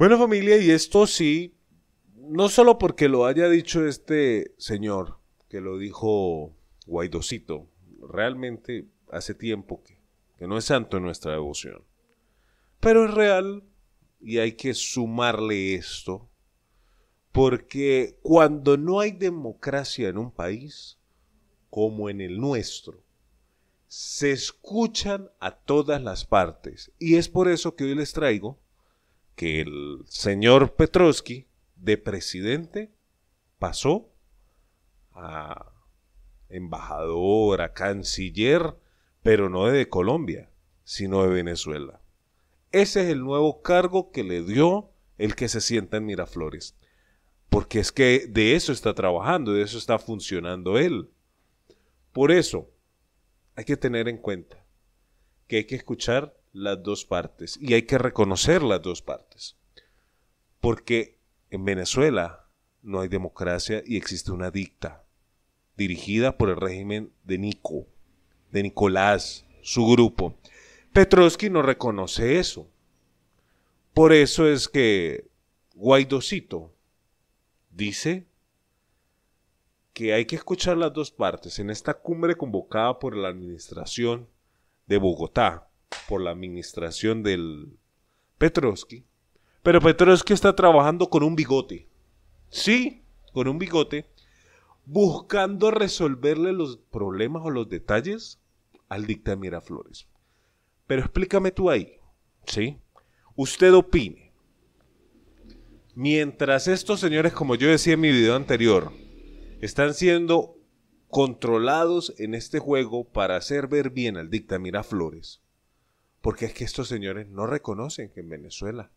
Bueno, familia, y esto sí, no solo porque lo haya dicho este señor, que lo dijo Guaidocito, realmente hace tiempo que, que no es santo en nuestra devoción, pero es real y hay que sumarle esto, porque cuando no hay democracia en un país, como en el nuestro, se escuchan a todas las partes. Y es por eso que hoy les traigo que el señor Petrovsky, de presidente, pasó a embajador, a canciller, pero no de Colombia, sino de Venezuela. Ese es el nuevo cargo que le dio el que se sienta en Miraflores. Porque es que de eso está trabajando, de eso está funcionando él. Por eso, hay que tener en cuenta que hay que escuchar las dos partes y hay que reconocer las dos partes. Porque en Venezuela no hay democracia y existe una dicta dirigida por el régimen de Nico, de Nicolás, su grupo. Petrosky no reconoce eso. Por eso es que Guaidocito dice que hay que escuchar las dos partes en esta cumbre convocada por la administración de Bogotá por la administración del Petrovsky. Pero Petrovsky está trabajando con un bigote. Sí, con un bigote, buscando resolverle los problemas o los detalles al dicta Flores. Pero explícame tú ahí, ¿sí? Usted opine. Mientras estos señores, como yo decía en mi video anterior, están siendo controlados en este juego para hacer ver bien al dicta Flores porque es que estos señores no reconocen que en Venezuela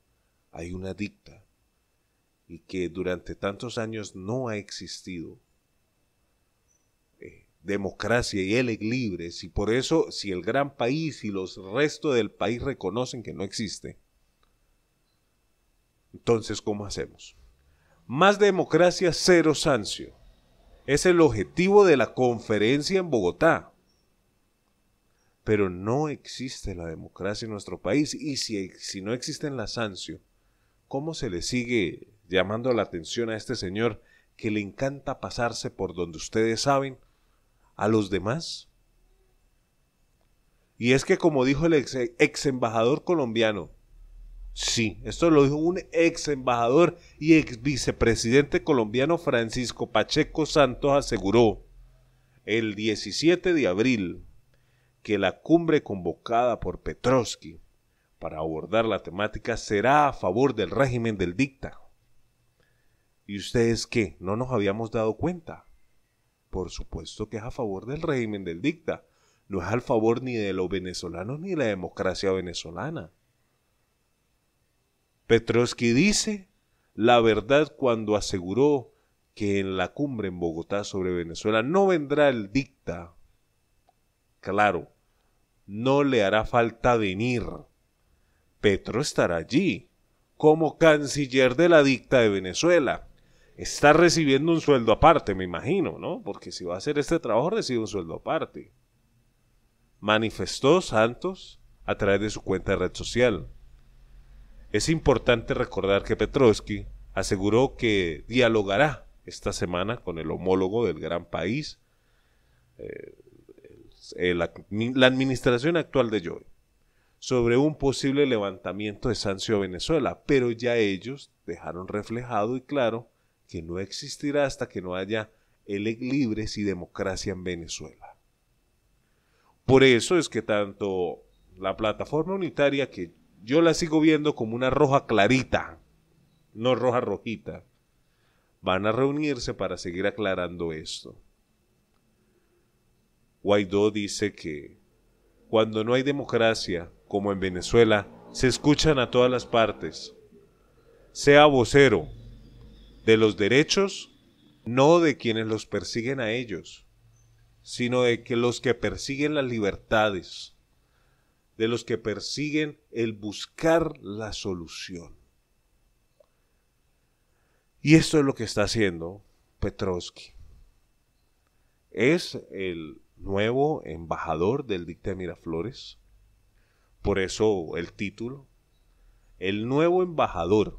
hay una dicta y que durante tantos años no ha existido eh, democracia y él es libre, y por eso si el gran país y los restos del país reconocen que no existe, entonces ¿cómo hacemos? Más democracia, cero sancio. Es el objetivo de la conferencia en Bogotá pero no existe la democracia en nuestro país y si, si no en la Sancio, ¿cómo se le sigue llamando la atención a este señor que le encanta pasarse por donde ustedes saben a los demás? Y es que como dijo el ex, ex embajador colombiano, sí, esto lo dijo un ex embajador y ex vicepresidente colombiano Francisco Pacheco Santos aseguró el 17 de abril que la cumbre convocada por Petrovsky para abordar la temática será a favor del régimen del dicta. ¿Y ustedes qué? ¿No nos habíamos dado cuenta? Por supuesto que es a favor del régimen del dicta. No es al favor ni de los venezolanos ni de la democracia venezolana. Petrovsky dice la verdad cuando aseguró que en la cumbre en Bogotá sobre Venezuela no vendrá el dicta claro, no le hará falta venir. Petro estará allí, como canciller de la dicta de Venezuela. Está recibiendo un sueldo aparte, me imagino, ¿no? Porque si va a hacer este trabajo recibe un sueldo aparte. Manifestó Santos a través de su cuenta de red social. Es importante recordar que Petrovsky aseguró que dialogará esta semana con el homólogo del gran país, eh, eh, la, administración actual de Joe sobre un posible levantamiento de Sancio a Venezuela, pero ya ellos dejaron reflejado y claro que no existirá hasta que no haya elecciones libres y democracia en Venezuela. Por eso es que tanto la plataforma unitaria, que yo la sigo viendo como una roja clarita, no roja rojita, van a reunirse para seguir aclarando esto. Guaidó dice que cuando no hay democracia, como en Venezuela, se escuchan a todas las partes. Sea vocero de los derechos, no de quienes los persiguen a ellos, sino de que los que persiguen las libertades, de los que persiguen el buscar la solución. Y esto es lo que está haciendo Petrovsky. Es el nuevo embajador del dicta de Miraflores. Por eso el título. El nuevo embajador,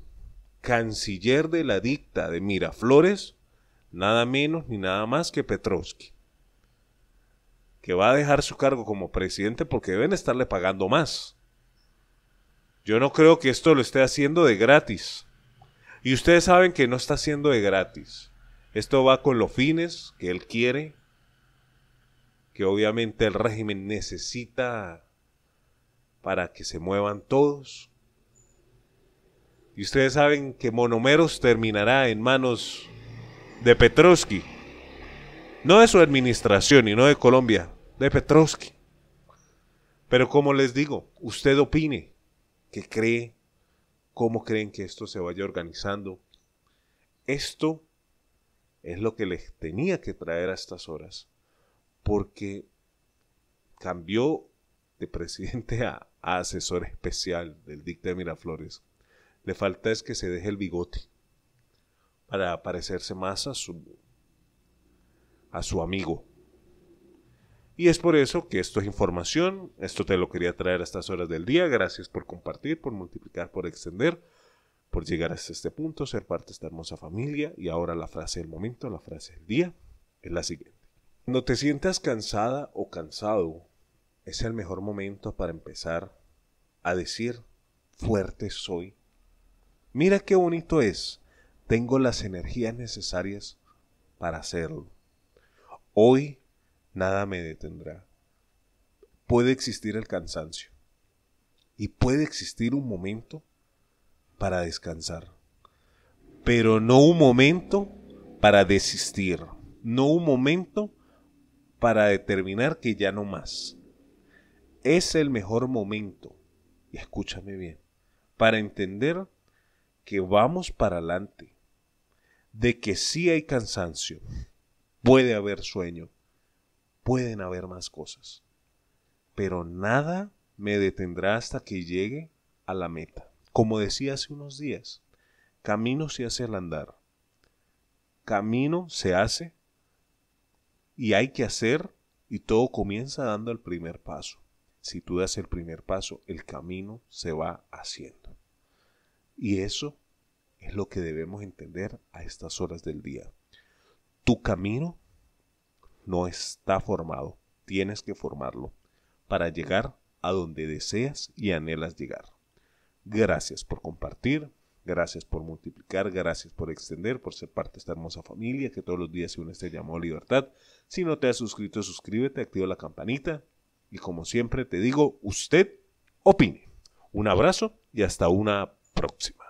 canciller de la dicta de Miraflores, nada menos ni nada más que Petrovsky, que va a dejar su cargo como presidente porque deben estarle pagando más. Yo no creo que esto lo esté haciendo de gratis. Y ustedes saben que no está haciendo de gratis. Esto va con los fines que él quiere que obviamente el régimen necesita para que se muevan todos. Y ustedes saben que Monomeros terminará en manos de Petrovsky, no de su administración y no de Colombia, de Petrovsky. Pero como les digo, usted opine, que cree, cómo creen que esto se vaya organizando. Esto es lo que les tenía que traer a estas horas porque cambió de presidente a, asesor especial del dicta de Miraflores. Le falta es que se deje el bigote para parecerse más a su, a su amigo. Y es por eso que esto es información, esto te lo quería traer a estas horas del día. Gracias por compartir, por multiplicar, por extender, por llegar hasta este punto, ser parte de esta hermosa familia. Y ahora la frase del momento, la frase del día, es la siguiente. No te sientas cansada o cansado, es el mejor momento para empezar a decir fuerte soy. Mira qué bonito es. Tengo las energías necesarias para hacerlo. Hoy nada me detendrá. Puede existir el cansancio. Y puede existir un momento para descansar. Pero no un momento para desistir. No un momento para determinar que ya no más. Es el mejor momento, y escúchame bien, para entender que vamos para adelante, de que sí hay cansancio, puede haber sueño, pueden haber más cosas, pero nada me detendrá hasta que llegue a la meta. Como decía hace unos días, camino se hace al andar, camino se hace y hay que hacer y todo comienza dando el primer paso. Si tú das el primer paso, el camino se va haciendo. Y eso es lo que debemos entender a estas horas del día. Tu camino no está formado, tienes que formarlo para llegar a donde deseas y anhelas llegar. Gracias por compartir, Gracias por multiplicar, gracias por extender, por ser parte de esta hermosa familia que todos los días se une a este llamado libertad. Si no te has suscrito, suscríbete, activa la campanita y como siempre te digo, usted opine. Un abrazo y hasta una próxima.